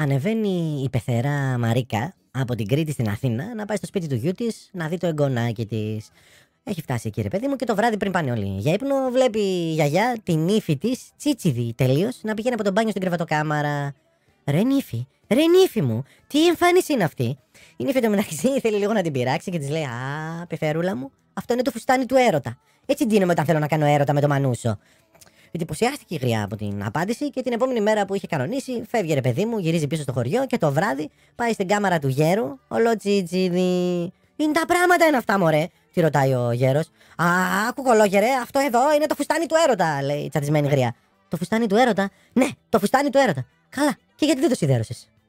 ανεβαίνει η πεθερά Μαρίκα από την Κρήτη στην Αθήνα να πάει στο σπίτι του γιού της να δει το εγγονάκι της. Έχει φτάσει εκεί, παιδί μου, και το βράδυ πριν πάνε όλοι για ύπνο, βλέπει η γιαγιά την ύφη της, τσίτσιδη τελείως, να πηγαίνει από τον μπάνιο στην κρεβατοκάμαρα. Ρε νύφη, ρε νύφη μου, τι εμφάνιση είναι αυτή. Η νύφη του μεταξύ θέλει λίγο να την πειράξει και της λέει Α, πεφερούλα μου, αυτό είναι το φουστάνι του έρωτα. Έτσι ντύνομαι όταν θέλω να κάνω έρωτα με το μανούσο. Εντυπωσιάστηκε η γριά από την απάντηση και την επόμενη μέρα που είχε κανονίσει, φεύγει ρε παιδί μου, γυρίζει πίσω στο χωριό και το βράδυ πάει στην κάμαρα του γέρου, ολοτζιτζιδι. Είναι τα πράγματα είναι αυτά, μωρέ, τη ρωτάει ο γέρος. Α, κουκολόγερε, αυτό εδώ είναι το φουστάνι του έρωτα, λέει η τσατισμένη γριά. Το φουστάνι του έρωτα, ναι, το φουστάνι του έρωτα. Καλά, και γιατί δεν το σιδέρωσες.